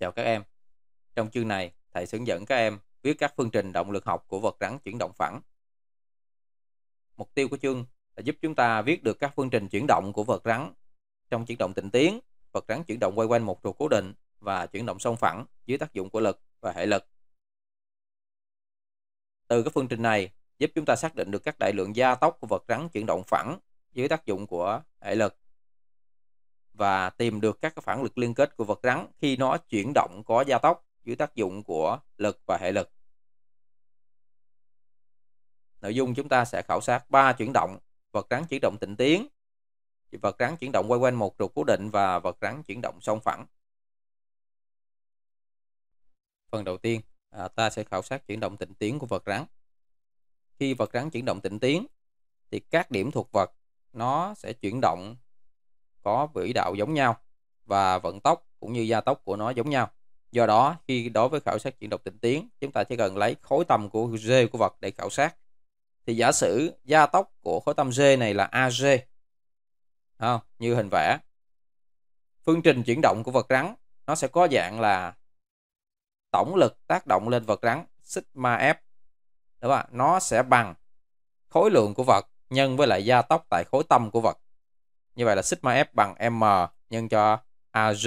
Chào các em. Trong chương này, thầy sẽ hướng dẫn các em viết các phương trình động lực học của vật rắn chuyển động phẳng. Mục tiêu của chương là giúp chúng ta viết được các phương trình chuyển động của vật rắn trong chuyển động tịnh tiến, vật rắn chuyển động quay quanh một trục cố định và chuyển động song phẳng dưới tác dụng của lực và hệ lực. Từ các phương trình này giúp chúng ta xác định được các đại lượng gia tốc của vật rắn chuyển động phẳng dưới tác dụng của hệ lực và tìm được các phản lực liên kết của vật rắn khi nó chuyển động có gia tốc dưới tác dụng của lực và hệ lực. Nội dung chúng ta sẽ khảo sát ba chuyển động, vật rắn chuyển động tịnh tiến, vật rắn chuyển động quay quanh một trục cố định và vật rắn chuyển động song phẳng. Phần đầu tiên, à, ta sẽ khảo sát chuyển động tịnh tiến của vật rắn. Khi vật rắn chuyển động tịnh tiến, thì các điểm thuộc vật nó sẽ chuyển động có vĩ đạo giống nhau và vận tốc cũng như gia tốc của nó giống nhau. Do đó, khi đối với khảo sát chuyển động tịnh tiến, chúng ta chỉ cần lấy khối tâm của G của vật để khảo sát. Thì giả sử gia tốc của khối tâm G này là AG, không? như hình vẽ. Phương trình chuyển động của vật rắn nó sẽ có dạng là tổng lực tác động lên vật rắn sigma f đúng không? nó sẽ bằng khối lượng của vật nhân với lại gia tốc tại khối tâm của vật như vậy là sigma f bằng m nhân cho AG.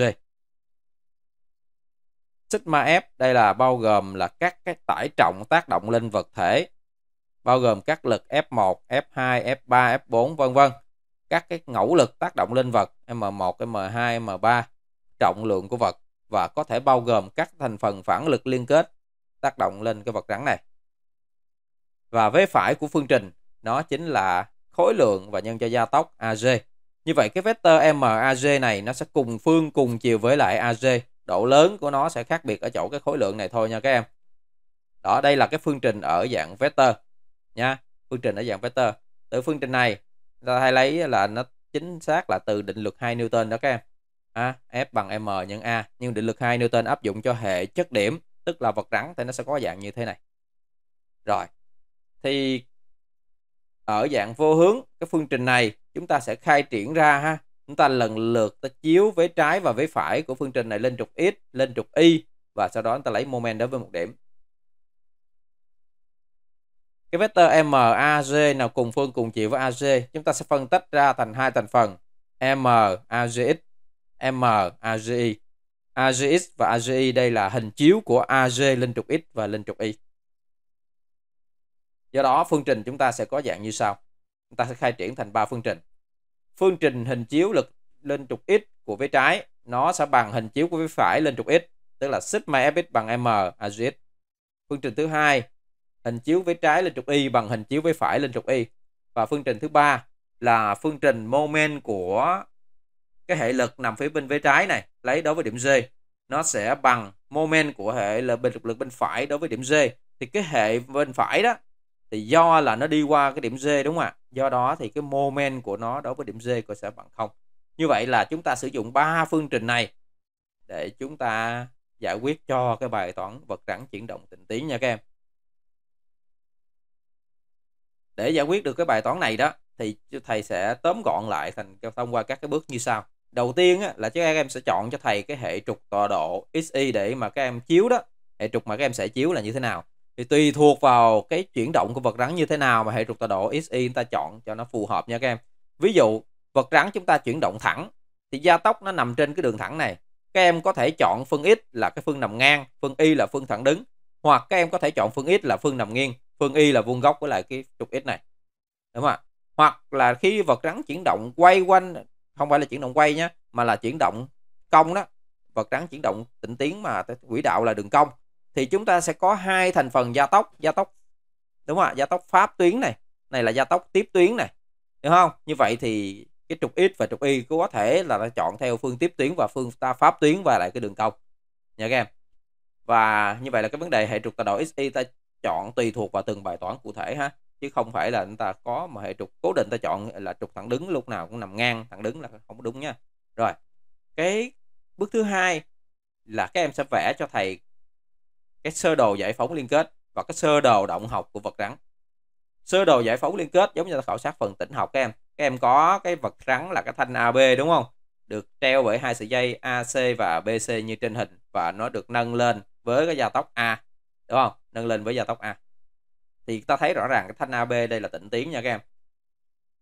Sigma F đây là bao gồm là các cái tải trọng tác động lên vật thể, bao gồm các lực F1, F2, F3, F4 vân vân. Các cái ngẫu lực tác động lên vật M1, M2, M3, trọng lượng của vật và có thể bao gồm các thành phần phản lực liên kết tác động lên cái vật rắn này. Và vế phải của phương trình nó chính là khối lượng và nhân cho gia tốc AG. Như vậy cái vector MAG này nó sẽ cùng phương cùng chiều với lại AG. Độ lớn của nó sẽ khác biệt ở chỗ cái khối lượng này thôi nha các em. Đó, đây là cái phương trình ở dạng vector nha, phương trình ở dạng vector. Từ phương trình này ta hay lấy là nó chính xác là từ định luật 2 Newton đó các em. À, F bằng M nhân A, nhưng định luật 2 Newton áp dụng cho hệ chất điểm, tức là vật rắn thì nó sẽ có dạng như thế này. Rồi. Thì ở dạng vô hướng cái phương trình này chúng ta sẽ khai triển ra ha chúng ta lần lượt ta chiếu với trái và với phải của phương trình này lên trục x lên trục y và sau đó chúng ta lấy moment đối với một điểm cái vector MAG nào cùng phương cùng chiều với AG chúng ta sẽ phân tách ra thành hai thành phần MAGX MAGI AGX và AGI đây là hình chiếu của AG lên trục x và lên trục y do đó phương trình chúng ta sẽ có dạng như sau chúng ta sẽ khai triển thành ba phương trình phương trình hình chiếu lực lên trục x của vế trái nó sẽ bằng hình chiếu của vế phải lên trục x tức là sigma fx bằng m agx phương trình thứ hai hình chiếu vế trái lên trục y bằng hình chiếu vế phải lên trục y và phương trình thứ ba là phương trình moment của cái hệ lực nằm phía bên vế trái này lấy đối với điểm g nó sẽ bằng moment của hệ là bên trục lực bên phải đối với điểm g thì cái hệ bên phải đó thì do là nó đi qua cái điểm G đúng không ạ do đó thì cái moment của nó đối với điểm G của sẽ bằng không như vậy là chúng ta sử dụng ba phương trình này để chúng ta giải quyết cho cái bài toán vật rắn chuyển động tình tiến nha các em để giải quyết được cái bài toán này đó thì thầy sẽ tóm gọn lại thành thông qua các cái bước như sau đầu tiên á, là các em sẽ chọn cho thầy cái hệ trục tọa độ xy để mà các em chiếu đó hệ trục mà các em sẽ chiếu là như thế nào thì tùy thuộc vào cái chuyển động của vật rắn như thế nào mà hệ trục tọa độ xy chúng ta chọn cho nó phù hợp nha các em ví dụ vật rắn chúng ta chuyển động thẳng thì gia tốc nó nằm trên cái đường thẳng này các em có thể chọn phương x là cái phương nằm ngang phương y là phương thẳng đứng hoặc các em có thể chọn phương x là phương nằm nghiêng phương y là vuông góc với lại cái trục x này đúng không ạ hoặc là khi vật rắn chuyển động quay quanh không phải là chuyển động quay nhé mà là chuyển động cong đó vật rắn chuyển động tịnh tiến mà quỹ đạo là đường cong thì chúng ta sẽ có hai thành phần gia tốc gia tốc đúng không ạ gia tốc pháp tuyến này này là gia tốc tiếp tuyến này đúng không như vậy thì cái trục x và trục y có thể là nó chọn theo phương tiếp tuyến và phương ta pháp tuyến và lại cái đường cong nhớ các em và như vậy là cái vấn đề hệ trục tọa độ x, y ta chọn tùy thuộc vào từng bài toán cụ thể ha chứ không phải là chúng ta có mà hệ trục cố định ta chọn là trục thẳng đứng lúc nào cũng nằm ngang thẳng đứng là không đúng nha rồi cái bước thứ hai là các em sẽ vẽ cho thầy cái sơ đồ giải phóng liên kết và cái sơ đồ động học của vật rắn sơ đồ giải phóng liên kết giống như là khảo sát phần tĩnh học các em các em có cái vật rắn là cái thanh AB đúng không được treo bởi hai sợi dây AC và BC như trên hình và nó được nâng lên với cái gia tốc A đúng không nâng lên với gia tốc A thì ta thấy rõ ràng cái thanh AB đây là tĩnh tiến nha các em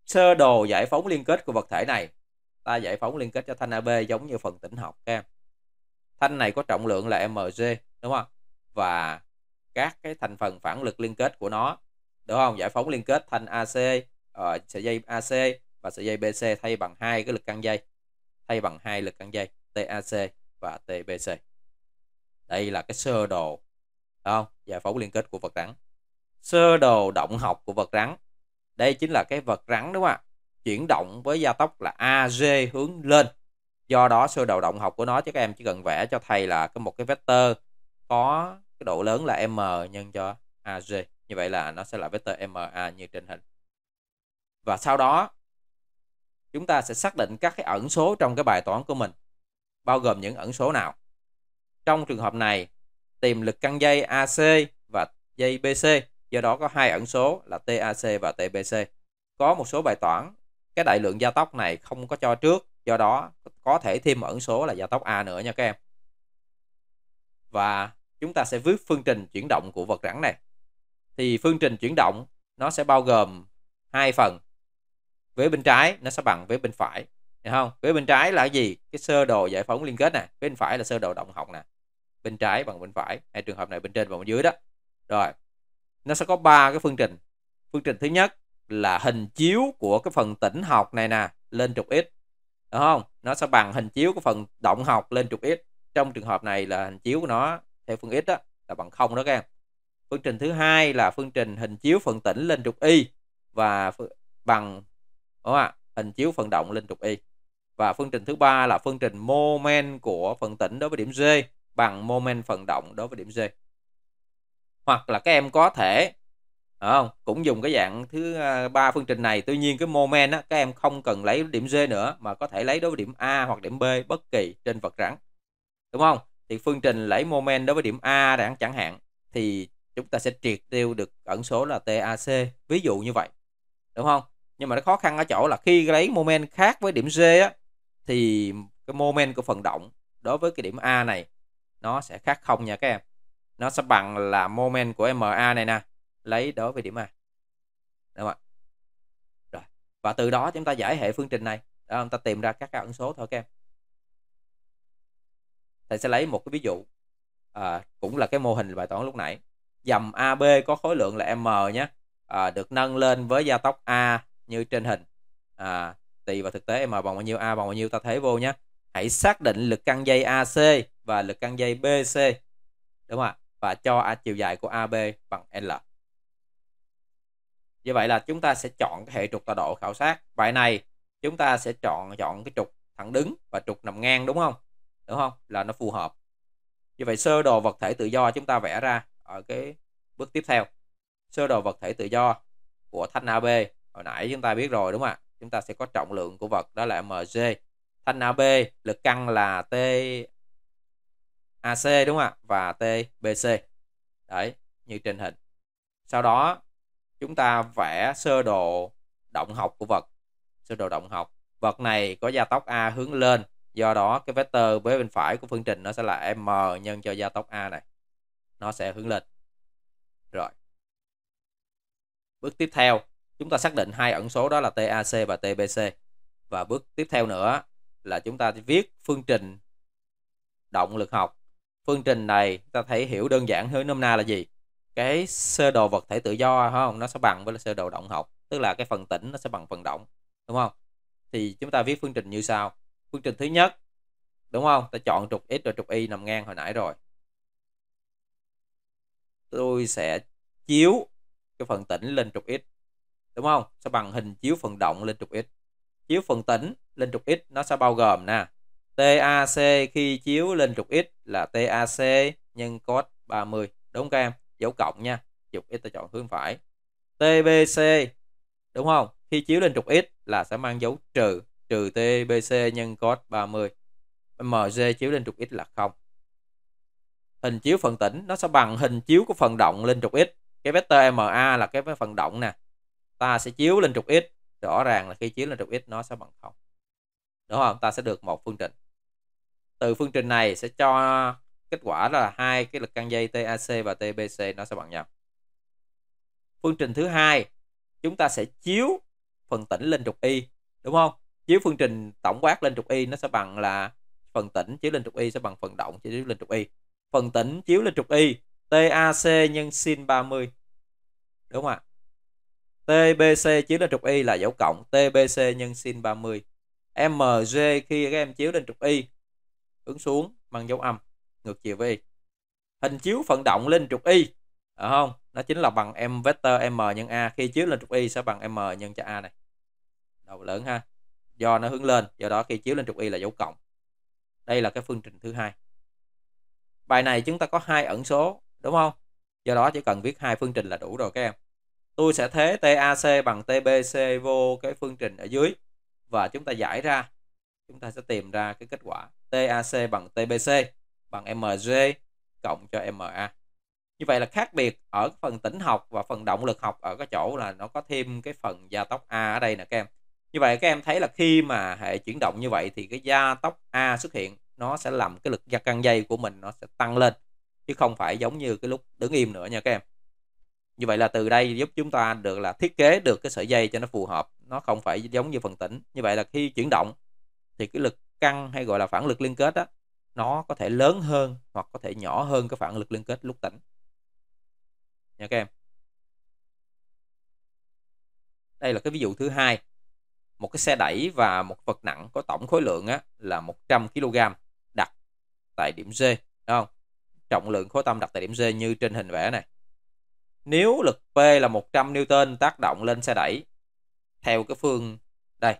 sơ đồ giải phóng liên kết của vật thể này ta giải phóng liên kết cho thanh AB giống như phần tĩnh học các em thanh này có trọng lượng là mg đúng không và các cái thành phần phản lực liên kết của nó đúng không giải phóng liên kết thanh AC uh, ờ, sợi dây AC và sợi dây BC thay bằng hai cái lực căng dây thay bằng hai lực căng dây TAC và TBC đây là cái sơ đồ không giải phóng liên kết của vật rắn sơ đồ động học của vật rắn đây chính là cái vật rắn đúng không ạ chuyển động với gia tốc là AG hướng lên do đó sơ đồ động học của nó chứ các em chỉ cần vẽ cho thầy là cái một cái vector có cái độ lớn là M nhân cho AG. Như vậy là nó sẽ là vector MA như trên hình. Và sau đó chúng ta sẽ xác định các cái ẩn số trong cái bài toán của mình bao gồm những ẩn số nào. Trong trường hợp này tìm lực căng dây AC và dây BC, do đó có hai ẩn số là TAC và TBC. Có một số bài toán cái đại lượng gia tốc này không có cho trước, do đó có thể thêm ẩn số là gia tốc A nữa nha các em. Và chúng ta sẽ viết phương trình chuyển động của vật rắn này. Thì phương trình chuyển động nó sẽ bao gồm hai phần. Vế bên trái nó sẽ bằng vế bên phải, hiểu không? Vế bên trái là cái gì? Cái sơ đồ giải phóng liên kết nè, vế bên phải là sơ đồ động học nè. Bên trái bằng bên phải, hai trường hợp này bên trên và bên dưới đó. Rồi. Nó sẽ có ba cái phương trình. Phương trình thứ nhất là hình chiếu của cái phần tĩnh học này nè lên trục x. Đúng không? Nó sẽ bằng hình chiếu của phần động học lên trục x. Trong trường hợp này là hình chiếu của nó theo phương x đó, là bằng không đó các em phương trình thứ hai là phương trình hình chiếu phần tĩnh lên trục y và bằng đúng không ạ hình chiếu phần động lên trục y và phương trình thứ ba là phương trình moment của phần tĩnh đối với điểm g bằng moment phần động đối với điểm g hoặc là các em có thể không cũng dùng cái dạng thứ à, ba phương trình này tuy nhiên cái moment á, các em không cần lấy điểm g nữa mà có thể lấy đối với điểm a hoặc điểm b bất kỳ trên vật rắn đúng không thì phương trình lấy moment đối với điểm A đã chẳng hạn thì chúng ta sẽ triệt tiêu được ẩn số là TAC ví dụ như vậy đúng không nhưng mà nó khó khăn ở chỗ là khi lấy moment khác với điểm G á, thì cái moment của phần động đối với cái điểm A này nó sẽ khác không nha các em nó sẽ bằng là moment của MA này nè lấy đối với điểm A đúng không ạ rồi và từ đó chúng ta giải hệ phương trình này đó, chúng ta tìm ra các ẩn số thôi các em thầy sẽ lấy một cái ví dụ à, cũng là cái mô hình bài toán lúc nãy dầm AB có khối lượng là M nhé à, được nâng lên với gia tốc A như trên hình à, tùy vào thực tế M bằng bao nhiêu A bằng bao nhiêu ta thế vô nhé hãy xác định lực căng dây AC và lực căng dây BC đúng không ạ và cho A chiều dài của AB bằng L như vậy là chúng ta sẽ chọn cái hệ trục tọa độ khảo sát bài này chúng ta sẽ chọn chọn cái trục thẳng đứng và trục nằm ngang đúng không đúng không là nó phù hợp như vậy sơ đồ vật thể tự do chúng ta vẽ ra ở cái bước tiếp theo sơ đồ vật thể tự do của thanh AB hồi nãy chúng ta biết rồi đúng không ạ chúng ta sẽ có trọng lượng của vật đó là MG thanh AB lực căng là T AC đúng không ạ và T BC đấy như trên hình sau đó chúng ta vẽ sơ đồ động học của vật sơ đồ động học vật này có gia tốc A hướng lên do đó cái vector với bên phải của phương trình nó sẽ là m nhân cho gia tốc a này nó sẽ hướng lên rồi bước tiếp theo chúng ta xác định hai ẩn số đó là TAC và TBC và bước tiếp theo nữa là chúng ta viết phương trình động lực học phương trình này ta thấy hiểu đơn giản hơn nôm na là gì cái sơ đồ vật thể tự do không nó sẽ bằng với sơ đồ động học tức là cái phần tĩnh nó sẽ bằng phần động đúng không thì chúng ta viết phương trình như sau phương trình thứ nhất đúng không ta chọn trục x và trục y nằm ngang hồi nãy rồi tôi sẽ chiếu cái phần tĩnh lên trục x đúng không sẽ bằng hình chiếu phần động lên trục x chiếu phần tĩnh lên trục x nó sẽ bao gồm nè TAC khi chiếu lên trục x là TAC nhân cos 30 đúng không em dấu cộng nha trục x ta chọn hướng phải TBC đúng không khi chiếu lên trục x là sẽ mang dấu trừ trừ TBC nhân cos 30. MG chiếu lên trục x là 0. Hình chiếu phần tĩnh nó sẽ bằng hình chiếu của phần động lên trục x. Cái vector MA là cái phần động nè. Ta sẽ chiếu lên trục x. Rõ ràng là khi chiếu lên trục x nó sẽ bằng 0. Đúng không? Ta sẽ được một phương trình. Từ phương trình này sẽ cho kết quả là hai cái lực căng dây TAC và TBC nó sẽ bằng nhau. Phương trình thứ hai chúng ta sẽ chiếu phần tĩnh lên trục y, đúng không? chiếu phương trình tổng quát lên trục y nó sẽ bằng là phần tĩnh chiếu lên trục y sẽ bằng phần động chiếu lên trục y phần tĩnh chiếu lên trục y TAC nhân sin 30 đúng không ạ TBC chiếu lên trục y là dấu cộng TBC nhân sin 30 MG khi các em chiếu lên trục y ứng xuống bằng dấu âm ngược chiều với y hình chiếu vận động lên trục y ở không nó chính là bằng m vector m nhân a khi chiếu lên trục y sẽ bằng m nhân cho a này đầu lớn ha do nó hướng lên do đó khi chiếu lên trục y là dấu cộng đây là cái phương trình thứ hai bài này chúng ta có hai ẩn số đúng không do đó chỉ cần viết hai phương trình là đủ rồi các em tôi sẽ thế TAC bằng TBC vô cái phương trình ở dưới và chúng ta giải ra chúng ta sẽ tìm ra cái kết quả TAC bằng TBC bằng MG cộng cho MA như vậy là khác biệt ở phần tĩnh học và phần động lực học ở cái chỗ là nó có thêm cái phần gia tốc A ở đây nè các em như vậy các em thấy là khi mà hệ chuyển động như vậy thì cái gia tốc A xuất hiện nó sẽ làm cái lực gia căng dây của mình nó sẽ tăng lên chứ không phải giống như cái lúc đứng im nữa nha các em như vậy là từ đây giúp chúng ta được là thiết kế được cái sợi dây cho nó phù hợp nó không phải giống như phần tĩnh như vậy là khi chuyển động thì cái lực căng hay gọi là phản lực liên kết đó nó có thể lớn hơn hoặc có thể nhỏ hơn cái phản lực liên kết lúc tĩnh nha các em đây là cái ví dụ thứ hai một cái xe đẩy và một vật nặng có tổng khối lượng á, là 100 kg đặt tại điểm G đúng không? Trọng lượng khối tâm đặt tại điểm G như trên hình vẽ này. Nếu lực P là 100 Newton tác động lên xe đẩy theo cái phương đây,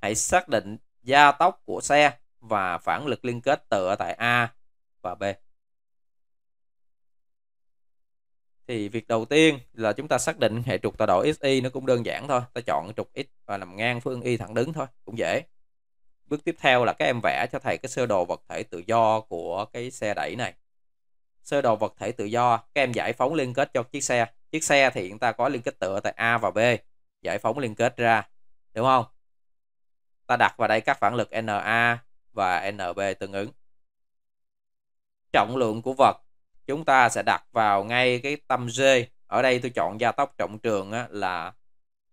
hãy xác định gia tốc của xe và phản lực liên kết tựa tại A và B. thì việc đầu tiên là chúng ta xác định hệ trục tọa độ xy nó cũng đơn giản thôi ta chọn trục x và nằm ngang phương y thẳng đứng thôi cũng dễ bước tiếp theo là các em vẽ cho thầy cái sơ đồ vật thể tự do của cái xe đẩy này sơ đồ vật thể tự do các em giải phóng liên kết cho chiếc xe chiếc xe thì chúng ta có liên kết tựa tại a và b giải phóng liên kết ra đúng không ta đặt vào đây các phản lực na và nb tương ứng trọng lượng của vật chúng ta sẽ đặt vào ngay cái tâm G ở đây tôi chọn gia tốc trọng trường á, là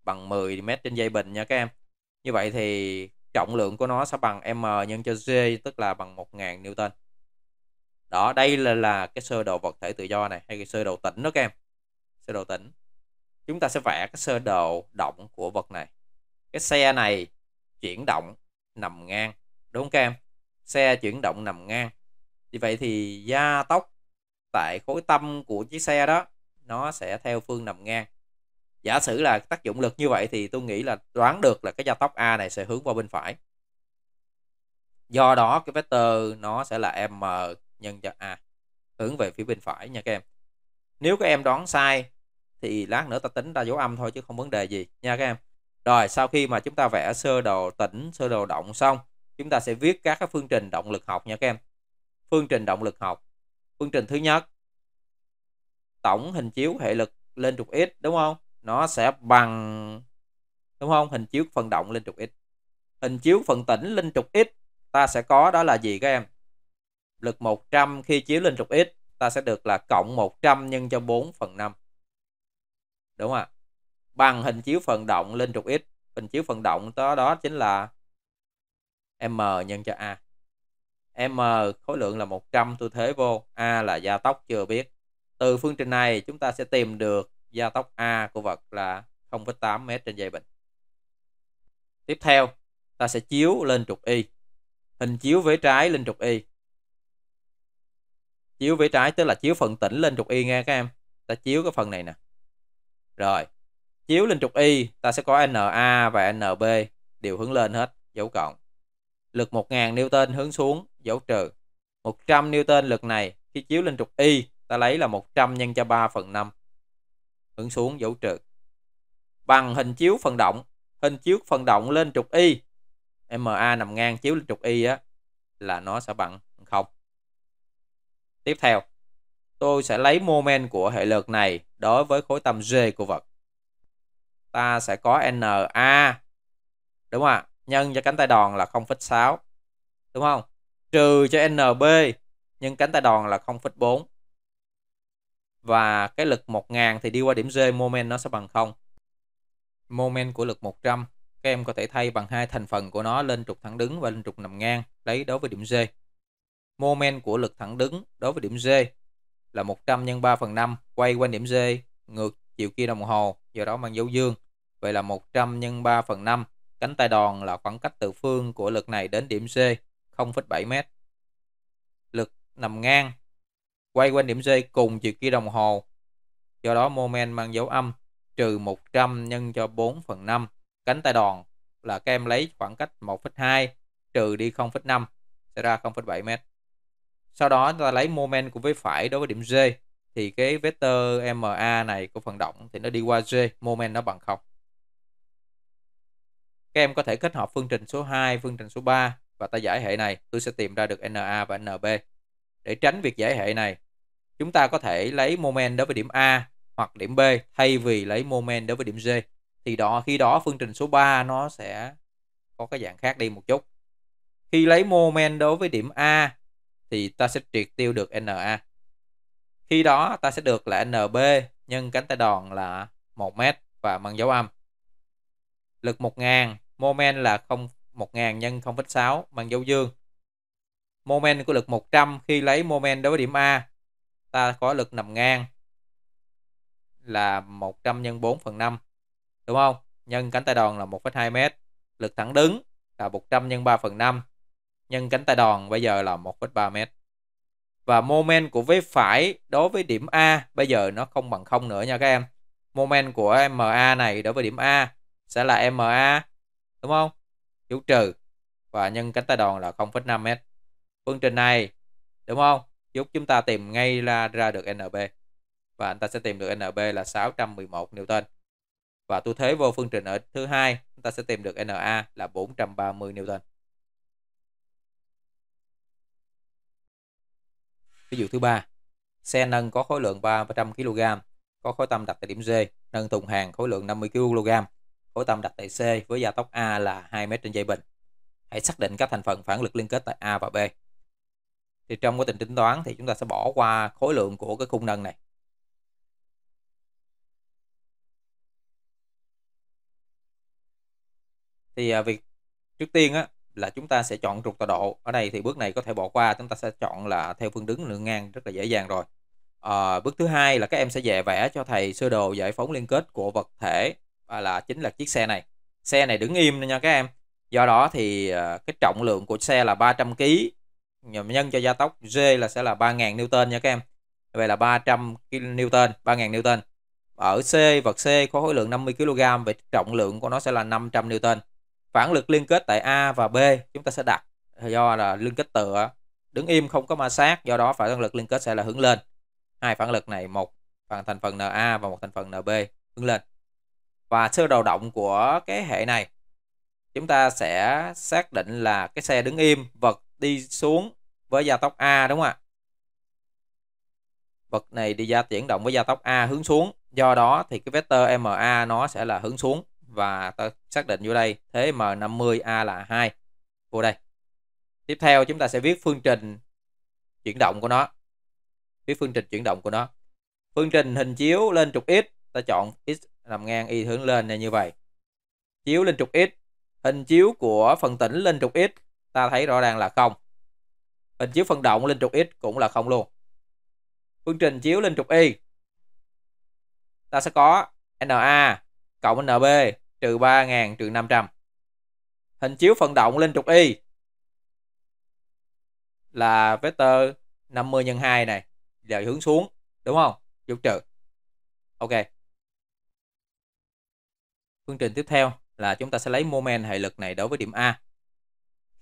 bằng 10 m trên dây bình nha các em như vậy thì trọng lượng của nó sẽ bằng m nhân cho g tức là bằng 1000 newton đó đây là là cái sơ đồ vật thể tự do này hay cái sơ đồ tĩnh đó các em sơ đồ tĩnh chúng ta sẽ vẽ cái sơ đồ động của vật này cái xe này chuyển động nằm ngang đúng không các em xe chuyển động nằm ngang như vậy thì gia tốc tại khối tâm của chiếc xe đó nó sẽ theo phương nằm ngang giả sử là tác dụng lực như vậy thì tôi nghĩ là đoán được là cái gia tốc A này sẽ hướng qua bên phải do đó cái vector nó sẽ là M nhân cho A hướng về phía bên phải nha các em nếu các em đoán sai thì lát nữa ta tính ra dấu âm thôi chứ không vấn đề gì nha các em rồi sau khi mà chúng ta vẽ sơ đồ tỉnh sơ đồ động xong chúng ta sẽ viết các cái phương trình động lực học nha các em phương trình động lực học phương trình thứ nhất tổng hình chiếu hệ lực lên trục x đúng không nó sẽ bằng đúng không hình chiếu phần động lên trục x hình chiếu phần tĩnh lên trục x ta sẽ có đó là gì các em lực 100 khi chiếu lên trục x ta sẽ được là cộng 100 nhân cho 4 phần 5 đúng không ạ bằng hình chiếu phần động lên trục x hình chiếu phần động đó đó chính là m nhân cho a M khối lượng là 100 tôi thế vô, A là gia tốc chưa biết. Từ phương trình này chúng ta sẽ tìm được gia tốc A của vật là 0,8 m trên giây bình. Tiếp theo, ta sẽ chiếu lên trục Y. Hình chiếu vế trái lên trục Y. Chiếu vế trái tức là chiếu phần tĩnh lên trục Y nghe các em. Ta chiếu cái phần này nè. Rồi, chiếu lên trục Y, ta sẽ có NA và NB đều hướng lên hết, dấu cộng lực 1000 Newton hướng xuống dấu trừ. 100 Newton lực này khi chiếu lên trục Y ta lấy là 100 nhân cho 3 phần 5 hướng xuống dấu trừ. Bằng hình chiếu phần động, hình chiếu phần động lên trục Y MA nằm ngang chiếu lên trục Y á là nó sẽ bằng 0. Tiếp theo, tôi sẽ lấy moment của hệ lực này đối với khối tâm G của vật. Ta sẽ có NA đúng không ạ? nhân cho cánh tay đòn là 0,6 đúng không? Trừ cho NB nhưng cánh tay đòn là 0,4 và cái lực 1000 thì đi qua điểm G moment nó sẽ bằng 0. Moment của lực 100 các em có thể thay bằng hai thành phần của nó lên trục thẳng đứng và lên trục nằm ngang lấy đối với điểm G. Moment của lực thẳng đứng đối với điểm G là 100 x 3 phần 5 quay quanh điểm G ngược chiều kia đồng hồ do đó mang dấu dương vậy là 100 x 3 phần 5 Cánh tay đòn là khoảng cách từ phương của lực này đến điểm C, 0,7m. Lực nằm ngang, quay quanh điểm C cùng chiều kia đồng hồ. Do đó moment mang dấu âm trừ 100 nhân cho 4 phần 5. Cánh tay đòn là các em lấy khoảng cách 1,2 trừ đi 0,5 sẽ ra 0,7m. Sau đó ta lấy moment của vế phải đối với điểm G thì cái vector MA này của phần động thì nó đi qua G, moment nó bằng 0. Các em có thể kết hợp phương trình số 2, phương trình số 3 và ta giải hệ này, tôi sẽ tìm ra được NA và NB. Để tránh việc giải hệ này, chúng ta có thể lấy moment đối với điểm A hoặc điểm B thay vì lấy moment đối với điểm G. Thì đó khi đó phương trình số 3 nó sẽ có cái dạng khác đi một chút. Khi lấy moment đối với điểm A thì ta sẽ triệt tiêu được NA. Khi đó ta sẽ được là NB nhân cánh tay đòn là 1 m và mang dấu âm. Lực 1000 Moment là 0 1000 nhân 0,6 bằng dấu dương. Moment của lực 100 khi lấy moment đối với điểm A ta có lực nằm ngang là 100 nhân 4 phần 5 đúng không? Nhân cánh tay đòn là 1,2 m, lực thẳng đứng là 100 nhân 3 phần 5 nhân cánh tay đòn bây giờ là 1,3 m. Và moment của vế phải đối với điểm A bây giờ nó không bằng không nữa nha các em. Moment của MA này đối với điểm A sẽ là MA đúng không? Chủ trừ và nhân cánh tay đòn là 0,5m. Phương trình này, đúng không? Giúp chúng ta tìm ngay ra, ra được NB. Và chúng ta sẽ tìm được NB là 611 Newton. Và tu thế vô phương trình ở thứ hai, chúng ta sẽ tìm được NA là 430 Newton. Ví dụ thứ ba, xe nâng có khối lượng 300 kg, có khối tâm đặt tại điểm G, nâng thùng hàng khối lượng 50 kg khối tâm đặt tại C với gia tốc A là 2 m trên giây bình. Hãy xác định các thành phần phản lực liên kết tại A và B. Thì trong quá trình tính toán thì chúng ta sẽ bỏ qua khối lượng của cái khung nâng này. Thì à, việc trước tiên á là chúng ta sẽ chọn trục tọa độ. Ở đây thì bước này có thể bỏ qua, chúng ta sẽ chọn là theo phương đứng lượng ngang rất là dễ dàng rồi. À, bước thứ hai là các em sẽ về vẽ cho thầy sơ đồ giải phóng liên kết của vật thể À, là chính là chiếc xe này xe này đứng im nha các em do đó thì à, cái trọng lượng của xe là 300 kg nhân cho gia tốc G là sẽ là 3.000 Newton nha các em vậy là 300 Newton 3.000 Newton ở C vật C có khối lượng 50 kg vậy trọng lượng của nó sẽ là 500 Newton phản lực liên kết tại A và B chúng ta sẽ đặt do là liên kết tựa đứng im không có ma sát do đó phản lực liên kết sẽ là hướng lên hai phản lực này một phần thành phần NA và một thành phần NB hướng lên và sơ đồ động của cái hệ này chúng ta sẽ xác định là cái xe đứng im vật đi xuống với gia tốc A đúng không ạ vật này đi ra chuyển động với gia tốc A hướng xuống do đó thì cái vector MA nó sẽ là hướng xuống và ta xác định vô đây thế M50A là 2 vô đây tiếp theo chúng ta sẽ viết phương trình chuyển động của nó viết phương trình chuyển động của nó phương trình hình chiếu lên trục x ta chọn x làm ngang y hướng lên như vậy chiếu lên trục x hình chiếu của phần tĩnh lên trục x ta thấy rõ ràng là không hình chiếu phần động lên trục x cũng là không luôn phương trình chiếu lên trục y ta sẽ có na cộng nb trừ 3.000 trừ 500 hình chiếu phần động lên trục y là vector 50 x 2 này giờ hướng xuống đúng không giúp trừ ok Phương trình tiếp theo là chúng ta sẽ lấy moment hệ lực này đối với điểm A.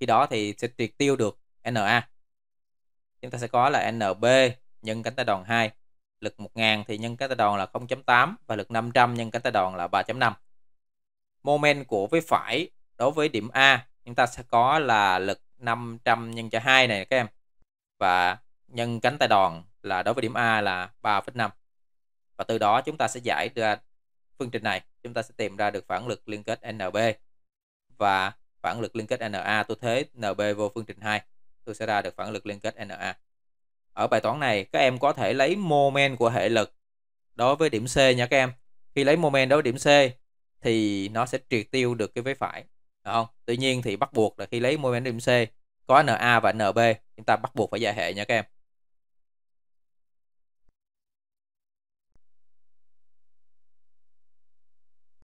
Khi đó thì sẽ triệt tiêu được NA. Chúng ta sẽ có là NB nhân cánh tay đòn 2. Lực 1000 thì nhân cánh tay đòn là 0.8 và lực 500 nhân cánh tay đòn là 3.5. Moment của với phải đối với điểm A chúng ta sẽ có là lực 500 nhân cho 2 này các em. Và nhân cánh tay đòn là đối với điểm A là 3,5. Và từ đó chúng ta sẽ giải ra phương trình này chúng ta sẽ tìm ra được phản lực liên kết NB và phản lực liên kết NA tôi thế NB vô phương trình 2 tôi sẽ ra được phản lực liên kết NA ở bài toán này các em có thể lấy moment của hệ lực đối với điểm C nha các em khi lấy moment đối với điểm C thì nó sẽ triệt tiêu được cái vế phải đúng không tuy nhiên thì bắt buộc là khi lấy moment điểm C có NA và NB chúng ta bắt buộc phải giải hệ nha các em